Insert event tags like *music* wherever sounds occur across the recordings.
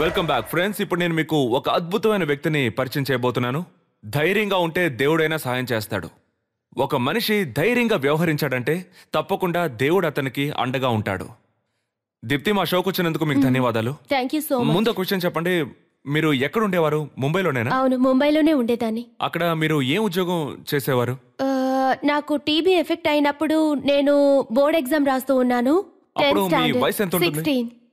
welcome back friends ఇప్పుడు నేను మీకు ఒక అద్భుతమైన వ్యక్తిని పరిచయం చేయబోతున్నాను ధైర్యంగా ఉంటే దేవుడైనా సహాయం చేస్తాడు ఒక మనిషి ధైర్యంగా వ్యవహరించాడంటే తప్పకుండా దేవుడు అతనికి అండగా ఉంటాడు దీప్తి మా షోకు వచ్చినందుకు మీకు ధన్యవాదాలు ముందు క్వశ్చన్ చెప్పండి మీరు ఎక్కడ ఉండేవారు ముంబైలోనేనా అవును ముంబైలోనే ఉండేదాన్ని అక్కడ మీరు ఏం ఉద్యోగం చేసేవారు నాకు టీబీ ఎఫెక్ట్ అయినప్పుడు నేను బోర్డ్ ఎగ్జామ్ రాస్తూ ఉన్నాను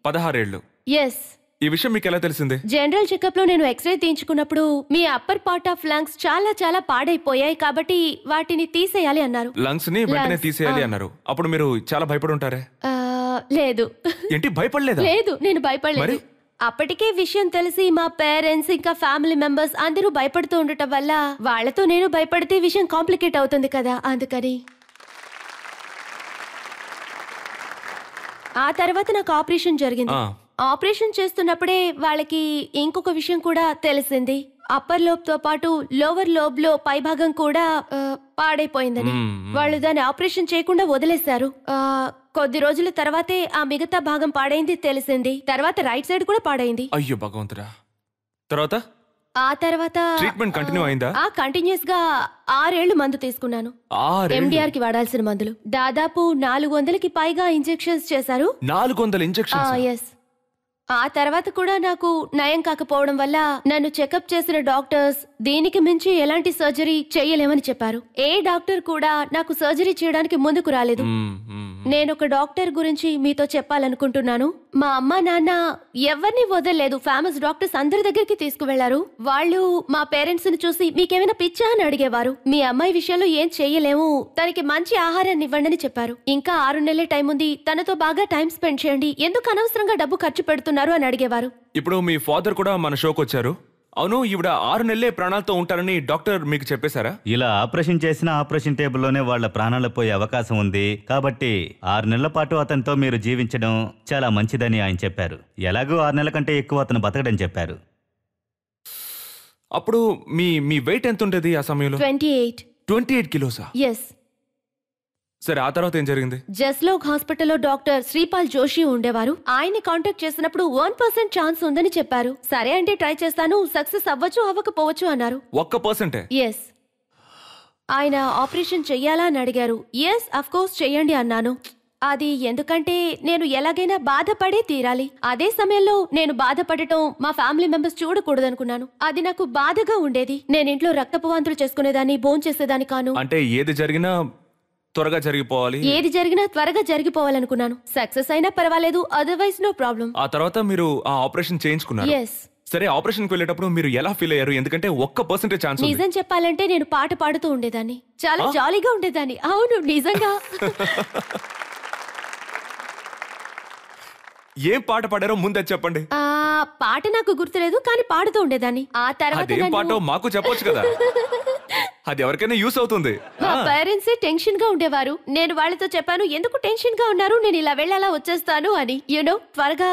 పదహారేళ్ళు ఎస్ ఈ విషయం మీకు ఎలా తెలిసింది జనరల్ చెకప్ లో నేను ఎక్స్రే తీయించుకున్నప్పుడు మీ అప్పర్ పార్ట్ ఆఫ్ లంగ్స్ చాలా చాలా పాడైపోయాయి కాబట్టి వాటిని తీసేయాలి అన్నారు లంగ్స్ ని వెంటనే తీసేయాలి అన్నారు అప్పుడు మీరు చాలా భయపడి ఉంటారే ఆ, లేదు ఏంటి భయపడలేదు లేదు నేను భయపడలేదు అప్పటికే విషయం తెలిసి మా పేరెంట్స్ ఇంకా ఫ్యామిలీ మెంబర్స్ అందరూ భయపడుతూ ఉండటం వల్ల వాళ్ళతో నేను భయపడితే విషయం కాంప్లికేట్ అవుతుంది కదా అందుకని ఆ తర్వాత నాకు ఆపరేషన్ జరిగింది ఆపరేషన్ చేస్తున్నప్పుడే వాళ్ళకి ఇంకొక విషయం కూడా తెలిసింది అప్పర్ లోబ్ తో పాటు లోవర్ లోబ్ లో పై భాగం కూడా పాడైపోయిందని వాళ్ళు దాన్ని ఆపరేషన్ చేయకుండా వదిలేశారు కొద్ది రోజుల తర్వాతే ఆ మిగతా భాగం పాడైంది తెలిసింది తర్వాత రైట్ సైడ్ కూడా పాడైంది అయ్యో భగవంతురా తర్వాత ఆ తర్వాత ట్రీట్మెంట్ కంటిన్యూ అయిందా ఆ కంటిన్యూస్ గా ఆరేళ్లు మందు తీసుకున్నాను ఎండిఆర్ కి వాడాల్సిన మందులు దాదాపు నాలుగు వందలకి పైగా ఇంజెక్షన్స్ చేశారు నాలుగు వందల ఎస్ ఆ తర్వాత కూడా నాకు నయం కాకపోవడం వల్ల నన్ను చెకప్ చేసిన డాక్టర్స్ దీనికి మించి ఎలాంటి సర్జరీ చేయలేమని చెప్పారు ఏ డాక్టర్ కూడా నాకు సర్జరీ చేయడానికి ముందుకు రాలేదు నేను ఒక డాక్టర్ గురించి మీతో చెప్పాలనుకుంటున్నాను మా అమ్మ నాన్న ఎవరిని వదలలేదు ఫేమస్ డాక్టర్స్ అందరి దగ్గరికి తీసుకువెళ్లారు వాళ్ళు మా పేరెంట్స్ ని చూసి మీకేమైనా పిచ్చా అని అడిగేవారు మీ అమ్మాయి విషయంలో ఏం చేయలేము తనకి మంచి ఆహారాన్ని ఇవ్వండి చెప్పారు ఇంకా ఆరు నెలల టైం ఉంది తనతో బాగా టైం స్పెండ్ చేయండి ఎందుకు అనవసరంగా డబ్బు ఖర్చు పెడుతున్నారు అని అడిగేవారు ఇప్పుడు మీ ఫాదర్ కూడా మన షోకి వచ్చారు అవును ఈవిడ ఆరు నెలలే ప్రాణాలతో ఉంటారని డాక్టర్ మీకు చెప్పేశారా ఇలా ఆపరేషన్ చేసిన ఆపరేషన్ టేబుల్లోనే వాళ్ళ ప్రాణాలు పోయే అవకాశం ఉంది కాబట్టి ఆరు నెలల పాటు అతనితో మీరు జీవించడం చాలా మంచిదని ఆయన చెప్పారు ఎలాగో ఆరు నెలల కంటే ఎక్కువ అతను బతకడని చెప్పారు అప్పుడు మీ మీ వెయిట్ ఎంత ఉండేది ఆ సమయంలో ట్వంటీ ఎయిట్ ట్వంటీ ఎయిట్ కిలోసా ఎస్ సరే ఆ తర్వాత ఏం జరిగింది జస్లోక్ హాస్పిటల్లో డాక్టర్ శ్రీపాల్ జోషి ఉండేవారు ఆయన్ని కాంటాక్ట్ చేసినప్పుడు వన్ పర్సెంట్ ఛాన్స్ ఉందని చెప్పారు సరే అంటే ట్రై చేస్తాను సక్సెస్ అవ్వచ్చు అవ్వకపోవచ్చు అన్నారు ఒక్క పర్సెంటే ఎస్ ఆయన ఆపరేషన్ చెయ్యాలా అని అడిగారు ఎస్ అఫ్ కోర్స్ చెయ్యండి అన్నాను అది ఎందుకంటే నేను ఎలాగైనా బాధపడే తీరాలి అదే సమయంలో నేను బాధపడటం మా ఫ్యామిలీ మెంబర్స్ అనుకున్నాను అది నాకు బాధగా ఉండేది నేను ఇంట్లో రక్తపు వాంతులు చేసుకునేదాన్ని భోంచేసేదాన్ని కాను అంటే ఏది జరిగినా త్వరగా జరిగిపోవాలి ఏది జరిగినా త్వరగా జరిగిపోవాలనుకున్నాను సక్సెస్ అయినా పర్వాలేదు అదర్వైజ్ నో ప్రాబ్లం ఆ తర్వాత మీరు ఆ ఆపరేషన్ చేయించుకున్నారు సరే ఆపరేషన్ వెళ్ళేటప్పుడు మీరు ఎలా ఫీల్ అయ్యారు ఎందుకంటే ఒక్క పర్సెంటేజ్ ఛాన్స్ నిజం చెప్పాలంటే నేను పాట పాడుతూ ఉండేదాన్ని చాలా జాలీగా ఉండేదాన్ని అవును నిజంగా *laughs* ఏం పాట పాడారో ముందే చెప్పండి ఆ పాట నాకు గుర్తులేదు కానీ పాడుతూ ఉండేదాన్ని ఆ తర్వాత పాట మాకు చెప్పొచ్చు కదా *laughs* అది ఎవరికైనా యూస్ అవుతుంది మా పేరెంట్స్ టెన్షన్ గా ఉండేవారు నేను వాళ్ళతో చెప్పాను ఎందుకు టెన్షన్ గా ఉన్నారు నేను ఇలా వెళ్ళాలా వచ్చేస్తాను అని యూనో త్వరగా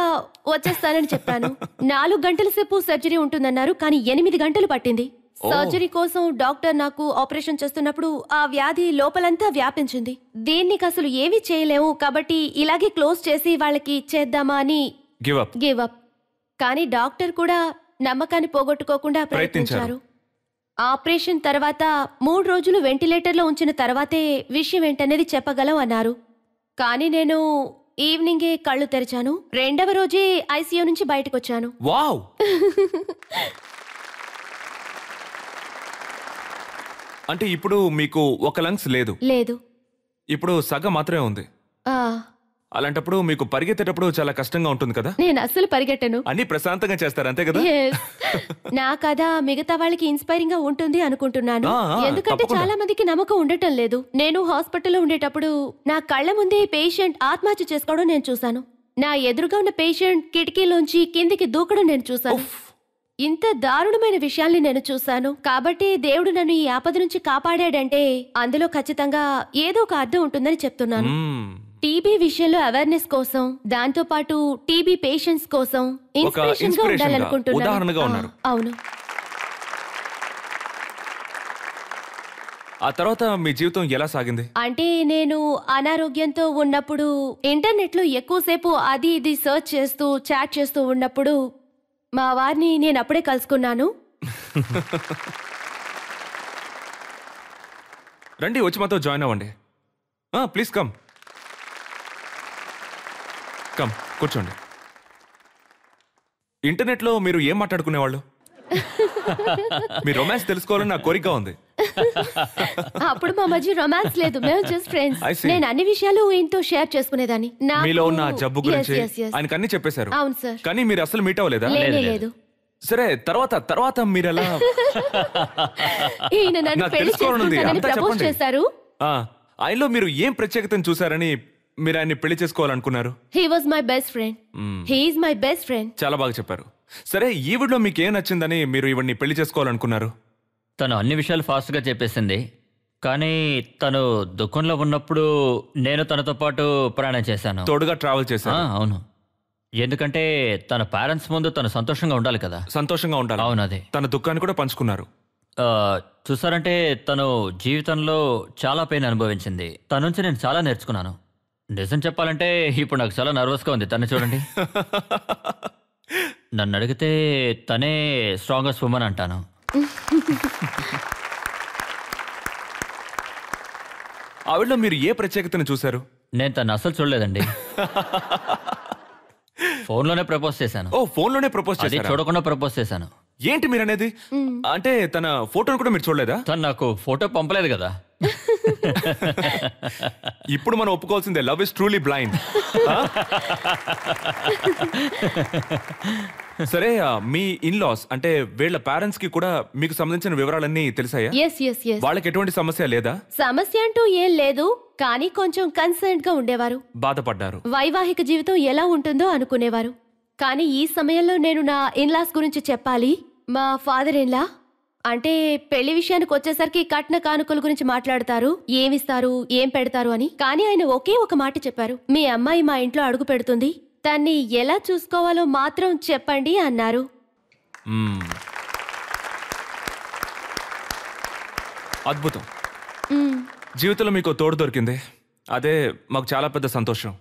వచ్చేస్తానని చెప్పాను *laughs* నాలుగు గంటల సేపు సర్జరీ ఉంటుందన్నారు కానీ ఎనిమిది గంటలు పట్టింది సర్జరీ కోసం డాక్టర్ నాకు ఆపరేషన్ చేస్తున్నప్పుడు ఆ వ్యాధి లోపలంతా వ్యాపించింది దీన్ని అసలు ఏమీ చేయలేము కాబట్టి ఇలాగే క్లోజ్ చేసి వాళ్ళకి ఇచ్చేద్దామా అని గివ్ అప్ కానీ డాక్టర్ కూడా నమ్మకాన్ని పోగొట్టుకోకుండా ప్రయత్నించారు ఆపరేషన్ తర్వాత మూడు రోజులు వెంటిలేటర్లో ఉంచిన తర్వాతే విషయం ఏంటనేది చెప్పగలం అన్నారు కానీ నేను ఈవినింగే కళ్ళు తెరిచాను రెండవ రోజే ఐసీయూ నుంచి బయటకొచ్చాను వావ్ *laughs* అంటే ఇప్పుడు మీకు ఒక లంగ్స్ లేదు లేదు ఇప్పుడు సగం మాత్రమే ఉంది అలాంటప్పుడు మీకు పరిగెత్తేటప్పుడు చాలా కష్టంగా ఉంటుంది కదా నేను అస్సలు పరిగెట్టను అన్ని ప్రశాంతంగా చేస్తారు అంతే కదా నా కథ మిగతా వాళ్ళకి ఇన్స్పైరింగ్ గా ఉంటుంది అనుకుంటున్నాను ఎందుకంటే చాలా మందికి నమ్మకం ఉండటం లేదు నేను హాస్పిటల్లో ఉండేటప్పుడు నా కళ్ళ ముందే పేషెంట్ ఆత్మహత్య చేసుకోవడం నేను చూశాను నా ఎదురుగా ఉన్న పేషెంట్ కిటికీలోంచి కిందికి దూకడం నేను చూశాను ఇంత దారుణమైన విషయాల్ని నేను చూశాను కాబట్టి దేవుడు నన్ను ఈ ఆపద నుంచి కాపాడాడంటే అందులో ఖచ్చితంగా ఏదో ఒక అర్థం ఉంటుందని చెప్తున్నాను టీబీ విషయంలో అవేర్నెస్ కోసం దాంతో పాటు టీబీ పేషెంట్స్ కోసం ఇన్స్పిరేషన్ గా ఉదాహరణగా ఉన్నారు ఉండాలనుకుంటున్నాను అవును ఆ తర్వాత మీ జీవితం ఎలా సాగింది అంటే నేను అనారోగ్యంతో ఉన్నప్పుడు ఇంటర్నెట్ లో ఎక్కువసేపు అది ఇది సర్చ్ చేస్తూ చాట్ చేస్తూ ఉన్నప్పుడు మా వారిని నేను అప్పుడే కలుసుకున్నాను *laughs* రండి వచ్చి మాతో జాయిన్ అవ్వండి ప్లీజ్ కమ్ కమ్ కూర్చోండి లో మీరు ఏం మాట్లాడుకునేవాళ్ళు *laughs* మీ రొమాన్స్ తెలుసుకోవాలని నా కోరిక ఉంది అప్పుడు మా మధ్య రొమాన్స్ లేదు మేము జస్ట్ ఫ్రెండ్స్ నేను అన్ని విషయాలు ఈయనతో షేర్ చేసుకునేదాన్ని మీలో ఉన్న జబ్బు గురించి ఆయనకు అన్ని చెప్పేశారు అవును సార్ కానీ మీరు అసలు మీట్ అవ్వలేదా లేదు సరే తర్వాత తర్వాత మీరు ఎలా *laughs* ఈయన నన్ను పెళ్లి చేసుకుంటానని ప్రపోజ్ చేశారు ఆయనలో మీరు ఏం ప్రత్యేకతను చూసారని మీరు ఆయన్ని పెళ్లి చేసుకోవాలనుకున్నారు he was my best friend he is my best friend చాలా బాగా చెప్పారు సరే ఈవిడ్లో మీకు ఏం నచ్చిందని మీరు ఇవన్నీ పెళ్లి చేసుకోవాలనుకున్నారు తను అన్ని విషయాలు ఫాస్ట్గా చెప్పేసింది కానీ తను దుఃఖంలో ఉన్నప్పుడు నేను తనతో పాటు ప్రయాణం చేశాను తోడుగా ట్రావెల్ చేశాను అవును ఎందుకంటే తన పేరెంట్స్ ముందు తను సంతోషంగా ఉండాలి కదా సంతోషంగా ఉండాలి అవును అదే తన దుఃఖాన్ని కూడా పంచుకున్నారు చూసారంటే తను జీవితంలో చాలా పెయిన్ అనుభవించింది తన నుంచి నేను చాలా నేర్చుకున్నాను నిజం చెప్పాలంటే ఇప్పుడు నాకు చాలా నర్వస్గా ఉంది తను చూడండి *laughs* నన్ను అడిగితే తనే స్ట్రాంగెస్ట్ ఉమెన్ అంటాను *laughs* ఆవిడలో మీరు ఏ ప్రత్యేకతను చూశారు నేను తను అసలు చూడలేదండి *laughs* ఫోన్లోనే ప్రపోజ్ చేశాను ఓ ఫోన్ లోనే ప్రపోజ్ అది చూడకుండా ప్రపోజ్ చేశాను ఏంటి మీరు అనేది అంటే తన ఫోటోను కూడా మీరు చూడలేదా తను నాకు ఫోటో పంపలేదు కదా ఇప్పుడు మనం ఒప్పుకోవాల్సిందే లవ్ ఇస్ ట్రూలీ బ్లైండ్ సరే మీ ఇన్ లాస్ అంటే వీళ్ళ పేరెంట్స్ కి కూడా మీకు సంబంధించిన వివరాలన్నీ తెలిసాయా ఎస్ ఎస్ ఎస్ వాళ్ళకి ఎటువంటి సమస్య లేదా సమస్య అంటూ ఏం లేదు కానీ కొంచెం కన్సర్న్ గా ఉండేవారు బాధపడ్డారు వైవాహిక జీవితం ఎలా ఉంటుందో అనుకునేవారు కానీ ఈ సమయంలో నేను నా ఇన్లాస్ గురించి చెప్పాలి మా ఫాదర్ ఇన్లా అంటే పెళ్లి విషయానికి వచ్చేసరికి కట్న కానుకల గురించి మాట్లాడతారు ఏమిస్తారు ఏం పెడతారు అని కానీ ఆయన ఒకే ఒక మాట చెప్పారు మీ అమ్మాయి మా ఇంట్లో అడుగు పెడుతుంది దాన్ని ఎలా చూసుకోవాలో మాత్రం చెప్పండి అన్నారు అద్భుతం జీవితంలో మీకు తోడు దొరికింది అదే మాకు చాలా పెద్ద సంతోషం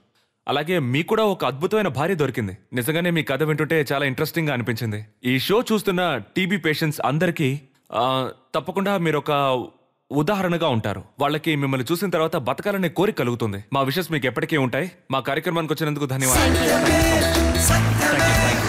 అలాగే మీకు కూడా ఒక అద్భుతమైన భార్య దొరికింది నిజంగానే మీ కథ వింటుంటే చాలా ఇంట్రెస్టింగ్గా అనిపించింది ఈ షో చూస్తున్న టీబీ పేషెంట్స్ అందరికీ తప్పకుండా మీరు ఒక ఉదాహరణగా ఉంటారు వాళ్ళకి మిమ్మల్ని చూసిన తర్వాత బతకాలనే కోరిక కలుగుతుంది మా విషస్ మీకు ఎప్పటికీ ఉంటాయి మా కార్యక్రమానికి వచ్చినందుకు ధన్యవాదాలు